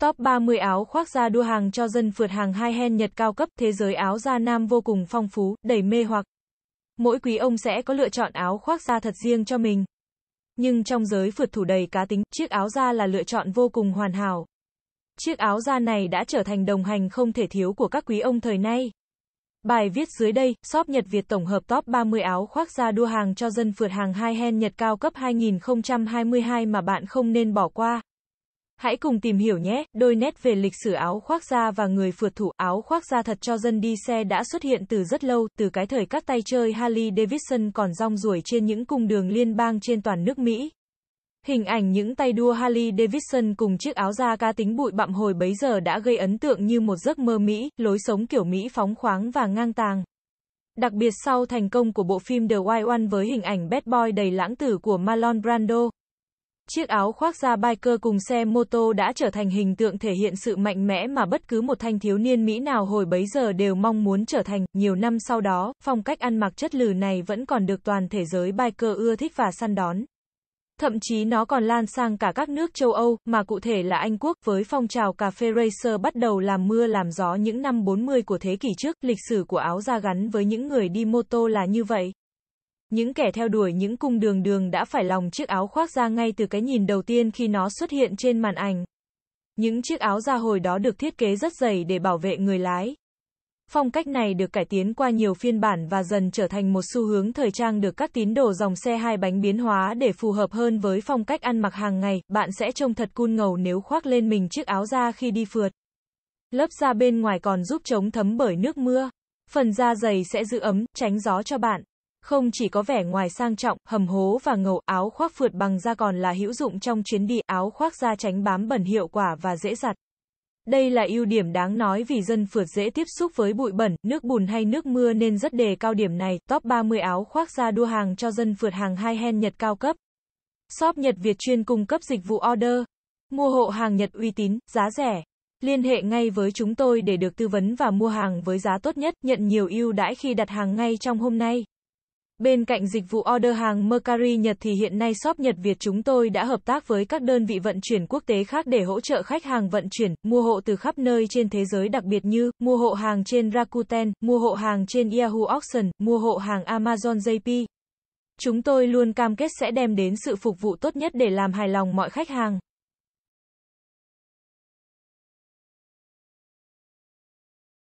Top 30 áo khoác da đua hàng cho dân phượt hàng hai hen Nhật cao cấp, thế giới áo da nam vô cùng phong phú, đầy mê hoặc. Mỗi quý ông sẽ có lựa chọn áo khoác da thật riêng cho mình. Nhưng trong giới phượt thủ đầy cá tính, chiếc áo da là lựa chọn vô cùng hoàn hảo. Chiếc áo da này đã trở thành đồng hành không thể thiếu của các quý ông thời nay. Bài viết dưới đây, shop Nhật Việt tổng hợp top 30 áo khoác da đua hàng cho dân phượt hàng hai hen Nhật cao cấp 2022 mà bạn không nên bỏ qua. Hãy cùng tìm hiểu nhé, đôi nét về lịch sử áo khoác da và người phượt thủ áo khoác da thật cho dân đi xe đã xuất hiện từ rất lâu, từ cái thời các tay chơi Harley Davidson còn rong ruổi trên những cung đường liên bang trên toàn nước Mỹ. Hình ảnh những tay đua Harley Davidson cùng chiếc áo da ca tính bụi bặm hồi bấy giờ đã gây ấn tượng như một giấc mơ Mỹ, lối sống kiểu Mỹ phóng khoáng và ngang tàng. Đặc biệt sau thành công của bộ phim The Wild One với hình ảnh bad boy đầy lãng tử của Marlon Brando, Chiếc áo khoác da biker cùng xe mô tô đã trở thành hình tượng thể hiện sự mạnh mẽ mà bất cứ một thanh thiếu niên Mỹ nào hồi bấy giờ đều mong muốn trở thành. Nhiều năm sau đó, phong cách ăn mặc chất lử này vẫn còn được toàn thế giới biker ưa thích và săn đón. Thậm chí nó còn lan sang cả các nước châu Âu, mà cụ thể là Anh Quốc, với phong trào cà phê racer bắt đầu làm mưa làm gió những năm 40 của thế kỷ trước, lịch sử của áo da gắn với những người đi mô tô là như vậy. Những kẻ theo đuổi những cung đường đường đã phải lòng chiếc áo khoác ra ngay từ cái nhìn đầu tiên khi nó xuất hiện trên màn ảnh. Những chiếc áo da hồi đó được thiết kế rất dày để bảo vệ người lái. Phong cách này được cải tiến qua nhiều phiên bản và dần trở thành một xu hướng thời trang được các tín đồ dòng xe hai bánh biến hóa để phù hợp hơn với phong cách ăn mặc hàng ngày. Bạn sẽ trông thật cool ngầu nếu khoác lên mình chiếc áo da khi đi phượt. Lớp da bên ngoài còn giúp chống thấm bởi nước mưa. Phần da dày sẽ giữ ấm, tránh gió cho bạn. Không chỉ có vẻ ngoài sang trọng, hầm hố và ngầu áo khoác phượt bằng da còn là hữu dụng trong chuyến đi áo khoác da tránh bám bẩn hiệu quả và dễ giặt. Đây là ưu điểm đáng nói vì dân phượt dễ tiếp xúc với bụi bẩn, nước bùn hay nước mưa nên rất đề cao điểm này. Top 30 áo khoác da đua hàng cho dân phượt hàng hai hen Nhật cao cấp. Shop Nhật Việt chuyên cung cấp dịch vụ order. Mua hộ hàng Nhật uy tín, giá rẻ. Liên hệ ngay với chúng tôi để được tư vấn và mua hàng với giá tốt nhất, nhận nhiều ưu đãi khi đặt hàng ngay trong hôm nay. Bên cạnh dịch vụ order hàng Mercari Nhật thì hiện nay shop Nhật Việt chúng tôi đã hợp tác với các đơn vị vận chuyển quốc tế khác để hỗ trợ khách hàng vận chuyển, mua hộ từ khắp nơi trên thế giới đặc biệt như mua hộ hàng trên Rakuten, mua hộ hàng trên Yahoo Auction, mua hộ hàng Amazon JP. Chúng tôi luôn cam kết sẽ đem đến sự phục vụ tốt nhất để làm hài lòng mọi khách hàng.